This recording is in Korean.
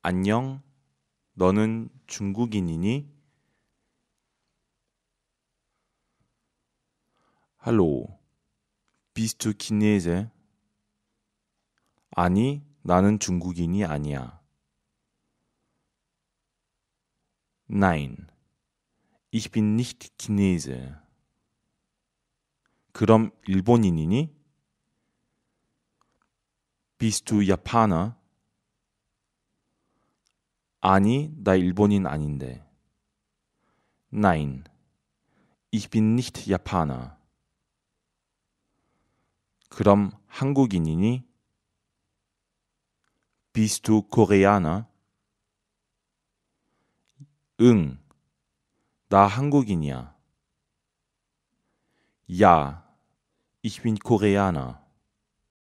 안녕, 너는 중국인이니? 할로, bist du Chinese? 아니, 나는 중국인이 아니야. Nein, ich bin nicht Chinese. 그럼 일본인이니? Bist du Japaner? 아니, 나 일본인 아닌데. Nein, ich bin nicht Japaner. 그럼 한국인이니? Bist du Koreaner? 응, 나 한국인이야. Ja, ich bin Koreaner.